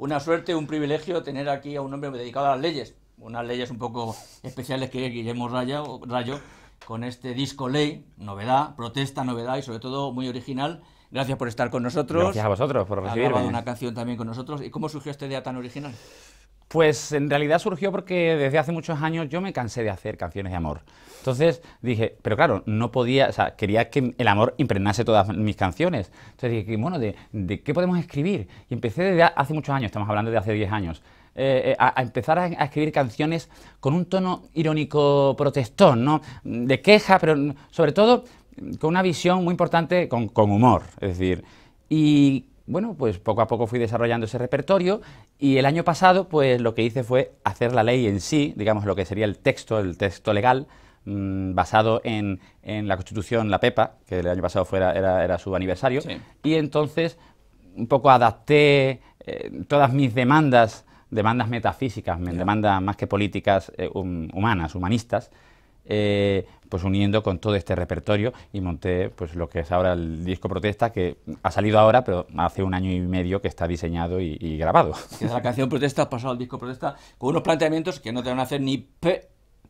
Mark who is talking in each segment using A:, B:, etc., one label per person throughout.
A: una suerte, un privilegio tener aquí a un hombre dedicado a las leyes, unas leyes un poco especiales que Guillermo Rayo, con este disco Ley, novedad, protesta, novedad y sobre todo muy original. Gracias por estar con nosotros. Gracias a vosotros por recibirme. Ha una canción también con nosotros. ¿Y cómo surgió este día tan original?
B: Pues en realidad surgió porque desde hace muchos años yo me cansé de hacer canciones de amor. Entonces dije, pero claro, no podía, o sea, quería que el amor impregnase todas mis canciones. Entonces dije, bueno, ¿de, qué podemos escribir? Y empecé desde hace muchos años, estamos hablando de hace 10 años. Eh, eh, a, empezar a, escribir canciones con un tono irónico protestón, ¿no? De queja, pero sobre todo con una visión muy importante con, con humor. Es decir, y bueno, pues poco a poco fui desarrollando ese repertorio y el año pasado pues lo que hice fue hacer la ley en sí, digamos lo que sería el texto, el texto legal, mm, basado en, la Constitución, la PEPA, que el año pasado fuera era, su aniversario, y entonces un poco adapté eh, todas mis demandas, demandas metafísicas, demandas más que políticas eh, humanas, humanistas, eh, pues uniendo con todo este repertorio y monté pues lo que es ahora el disco Protesta, que ha salido ahora, pero hace un año y medio que está diseñado y, grabado. Desde la
A: canción Protesta ha pasado al disco Protesta con unos planteamientos que no te van a hacer ni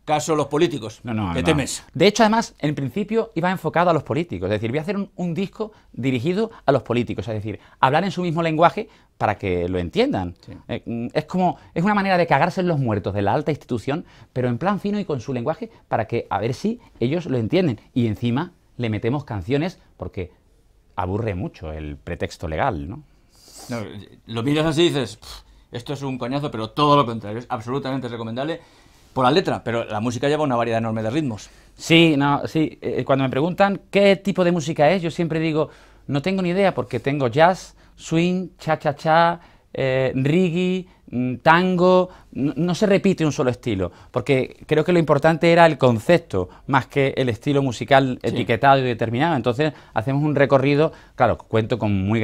A: caso los políticos.
B: No, no, ¿Qué temes? De hecho, además, en principio iba enfocado a los políticos. Es decir, voy a hacer un, disco dirigido a los políticos. Es decir, hablar en su mismo lenguaje para que lo entiendan. Eh, mm, es como, es una manera de cagarse en los muertos de la alta institución, pero en plan fino y con su lenguaje para que a ver si ellos lo entienden. Y encima le metemos canciones porque aburre mucho el pretexto legal, ¿no?
A: no lo miras así y dices, esto es un coñazo, pero todo lo contrario, es absolutamente recomendable por la letra, pero la
B: música lleva una variedad enorme de ritmos. Sí, no, sí. Eh, eh, cuando me preguntan qué tipo de música es, yo siempre digo, no tengo ni idea, porque tengo jazz, swing, cha-cha-cha, eh, mm, tango, no se repite un solo estilo, porque creo que lo importante era el concepto más que el estilo musical etiquetado y determinado. Entonces hacemos un recorrido, claro, cuento con muy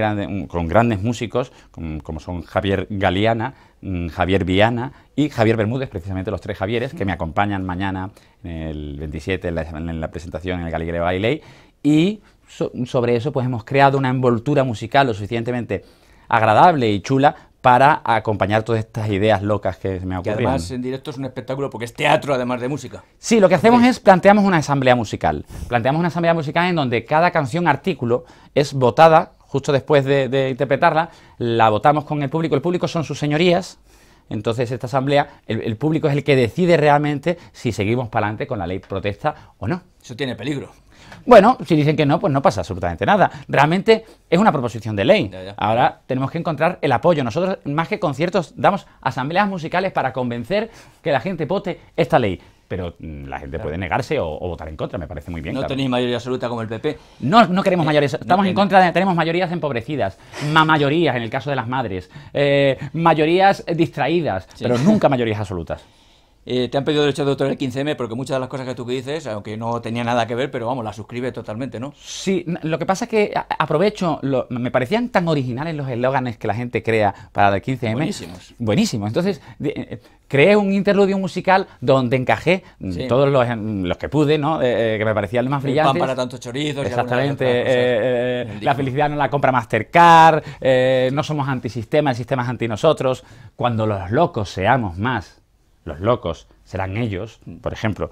B: con grandes músicos, como, son Javier Galeana, mm, Javier Viana y Javier Bermúdez, precisamente los tres Javieres, que me acompañan mañana el 27 en la, presentación en el Galileo Bailey, y sobre eso pues hemos creado una envoltura musical lo suficientemente agradable y chula para acompañar todas estas ideas locas que me ocurrieron. Y además en directo es un espectáculo porque es teatro además de música. Sí, lo que hacemos es planteamos una asamblea musical. Planteamos una asamblea musical en donde cada canción, artículo, es votada justo después de, interpretarla, la votamos con el público. El público son sus señorías, entonces, esta asamblea, el, público es el que decide realmente si seguimos para adelante con la ley protesta o no. Eso tiene peligro. Bueno, si dicen que no, pues no pasa absolutamente nada. Realmente es una proposición de ley. Ahora tenemos que encontrar el apoyo. Nosotros, más que conciertos, damos asambleas musicales para convencer que la gente vote esta ley. Pero mm, la gente puede negarse o, votar en contra, me parece muy bien. No tenéis mayoría absoluta como el PP. No, no queremos mayoría. Eh, mayorías. Estamos en contra de. Tenemos mayorías empobrecidas, mayorías en el caso de las madres, eh, mayorías distraídas, pero nunca mayorías absolutas. Eh, te han pedido derecho de autor el 15M
A: porque muchas de las cosas que tú dices, aunque no tenía nada que ver, pero vamos, la suscribes totalmente, ¿no?
B: Sí, lo que pasa es que aprovecho, me parecían tan originales los eslóganes que la gente crea para el 15M. Buenísimos. Buenísimos. Entonces, eh, creé un interludio musical donde encajé mm, todos los, que pude, ¿no? Eh, que me parecían los más brillantes. Pan para tantos chorizos. Exactamente. la felicidad no la compra Mastercard. no somos antisistema, el sistema es anti nosotros. Cuando los locos seamos más los locos serán ellos, por ejemplo.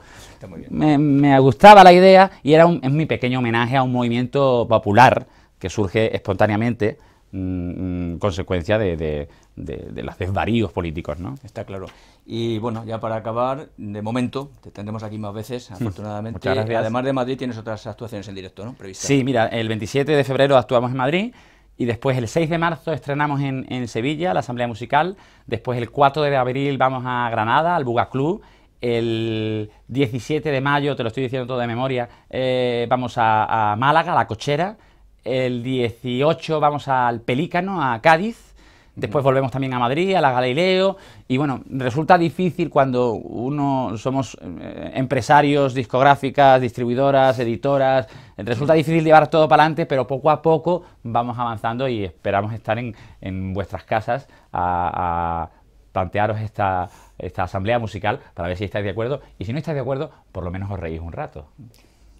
B: Me, gustaba la idea y era un, es mi pequeño homenaje a un movimiento popular que surge espontáneamente mm, mm, consecuencia de, de, los desvaríos políticos. ¿no?
A: Está claro. Y bueno, ya para acabar, de momento, te
B: tendremos aquí más veces, mm, afortunadamente. Además
A: de Madrid, tienes otras actuaciones en directo, ¿no? Sí,
B: mira, el 27 de febrero actuamos en Madrid y después el 6 de marzo estrenamos en, Sevilla la Asamblea Musical, después el 4 de abril vamos a Granada, al Buga Club, el 17 de mayo, te lo estoy diciendo todo de memoria, eh, vamos a, Málaga, La Cochera, el 18 vamos al Pelícano, a Cádiz, Después volvemos también a Madrid, a la Galileo, y bueno, resulta difícil cuando uno somos eh, empresarios, discográficas, distribuidoras, editoras, resulta difícil llevar todo para adelante, pero poco a poco vamos avanzando y esperamos estar en, en vuestras casas a, plantearos esta, esta asamblea musical para ver si estáis de acuerdo, y si no estáis de acuerdo, por lo menos os reís un rato.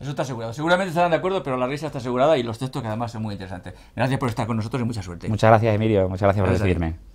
A: Eso está asegurado. Seguramente estarán de acuerdo, pero la risa está asegurada y los textos que además son muy interesantes. Gracias por estar con nosotros y mucha suerte. Muchas
B: gracias, Emilio. Muchas gracias, por recibirme.